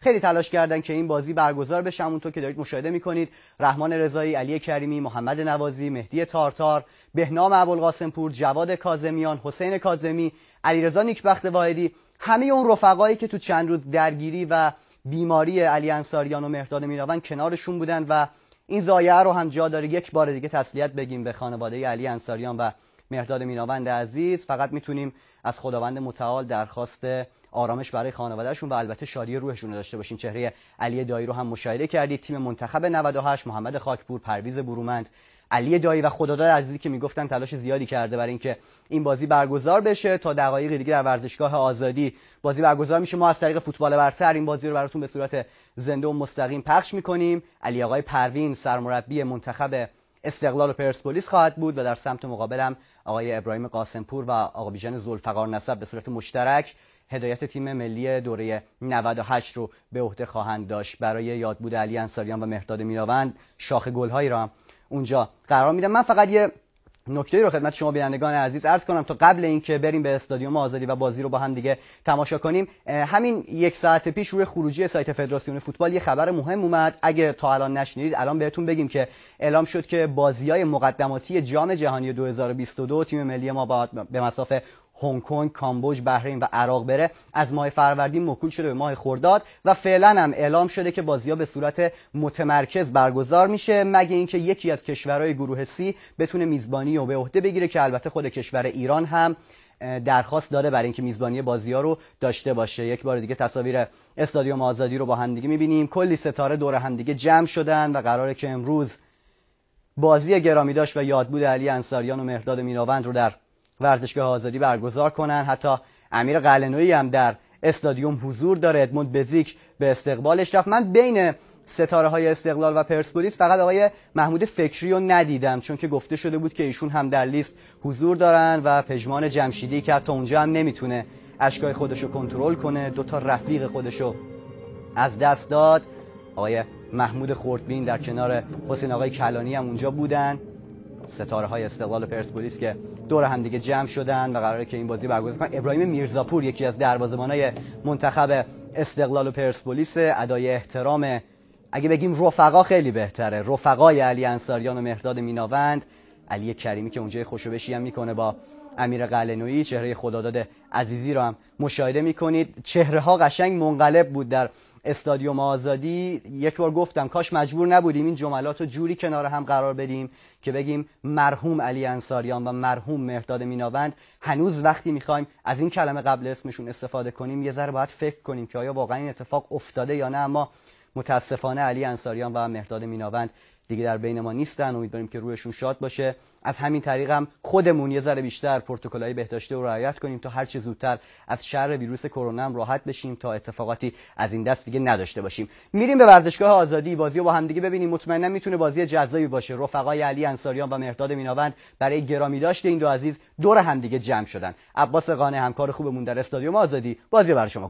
خیلی تلاش کردن که این بازی برگزار بشه تو که دارید مشاهده میکنید رحمان رضایی علی کریمی محمد نوازی مهدی تارتار بهنام ابوالقاسم پور جواد کاظمیان حسین کاظمی علیرضا نیکبخت واحدی همه اون رفقایی که تو چند روز درگیری و بیماری علی انصاریان و مهرداد میراوند کنارشون بودن و این زایعه رو هم جا داره یک بار دیگه تسلیت بگیم به خانواده علی انصاریان و مهرداد میناوند عزیز فقط میتونیم از خداوند متعال درخواست آرامش برای خانوادهشون و البته شادی روحشون رو داشته باشین چهره علی دایی رو هم مشاهده کردید تیم منتخب 98 محمد خاکپور پرویز برومند علی دایی و خداداد عزیزی که میگفتن تلاش زیادی کرده برای اینکه این بازی برگزار بشه تا دقایقی دیگه در ورزشگاه آزادی بازی برگزار میشه ما از طریق فوتبال برتر این بازی رو براتون به صورت زنده و مستقیم پخش میکنیم علی آقای پروین سرمربی منتخب استقلال و پرسپولیس خواهد بود و در سمت مقابلم آقای ابراهیم قاسمپور و آقا بیژن ذوالفقار نسب به صورت مشترک هدایت تیم ملی دوره 98 رو به عهده خواهند داشت برای یادبود علی انصاریان و مهداد میراوند شاخ گلهایی را اونجا قرار میدم من فقط یه نکته رو خدمت شما بینندگان عزیز عرض کنم تا قبل اینکه بریم به استادیوم آزادی و بازی رو با هم دیگه تماشا کنیم همین یک ساعت پیش روی خروجی سایت فدراسیون فوتبال یه خبر مهم اومد اگه تا الان نشنیدید الان بهتون بگیم که اعلام شد که بازی های مقدماتی جام جهانی 2022 تیم ملی ما به مسافه هنگ کنگ کامبوج بحرین و عراق بره از ماه فروردین مکول شده به ماه خرداد و فعلا هم اعلام شده که بازی به صورت متمرکز برگزار میشه مگه اینکه یکی از کشورهای گروه سی بتونه میزبانی رو به عهده بگیره که البته خود کشور ایران هم درخواست داره برای اینکه میزبانی بازی ها رو داشته باشه یک بار دیگه تصاویر استادیوم آزادی رو با دیگه میبینیم کلی ستاره دور دیگه جمع شدن و قراره که امروز بازی گرامی داشت و یادبود علی انصاریان و مهرداد میراوند رو در ورزشگاه آزادی برگزار کنن حتی امیر قلنوی هم در استادیوم حضور داره ادموند بزیک به استقبالش رفت من بین ستاره های استقلال و پرسپولیس فقط آقای محمود فکری رو ندیدم چون که گفته شده بود که ایشون هم در لیست حضور دارن و پژمان جمشیدی که حتی اونجا هم نمیتونه اشکای رو کنترل کنه دوتا تا رفیق رو از دست داد آقای محمود خوردبین در کنار حسین آقای کلانی هم اونجا بودن ستاره های استقلال و پرسپولیس که دور هم دیگه جمع شدن و قراره که این بازی برگزار کنن ابراهیم میرزاپور یکی از دروازه‌بانای منتخب استقلال و پرسپولیس ادای احترام اگه بگیم رفقا خیلی بهتره رفقای علی انصاریان و مهرداد میناوند علی کریمی که اونجا بشی هم میکنه با امیر قلنوی چهره خداداد عزیزی رو هم مشاهده میکنید چهره ها قشنگ منقلب بود در استادیوم آزادی یک بار گفتم کاش مجبور نبودیم این جملات رو جوری کنار هم قرار بدیم که بگیم مرحوم علی انصاریان و مرحوم مهداد میناوند هنوز وقتی میخوایم از این کلمه قبل اسمشون استفاده کنیم یه ذره باید فکر کنیم که آیا واقعا این اتفاق افتاده یا نه اما متاسفانه علی انصاریان و مهداد میناوند دیگه در بین ما نیستن امیدواریم که روحشون شاد باشه از همین طریق هم خودمون یه ذره بیشتر پروتکل‌های بهداشتی رو رعایت کنیم تا هر چه زودتر از شر ویروس کرونا هم راحت بشیم تا اتفاقاتی از این دست دیگه نداشته باشیم میریم به ورزشگاه آزادی بازی رو با هم دیگه ببینیم مطمئنا میتونه بازی جذابی باشه رفقای علی انصاریان و مهرداد میناوند برای گرامی داشت این دو عزیز دور همدیگه جمع شدن عباس قانه همکار خوبمون در استادیوم آزادی بازی برای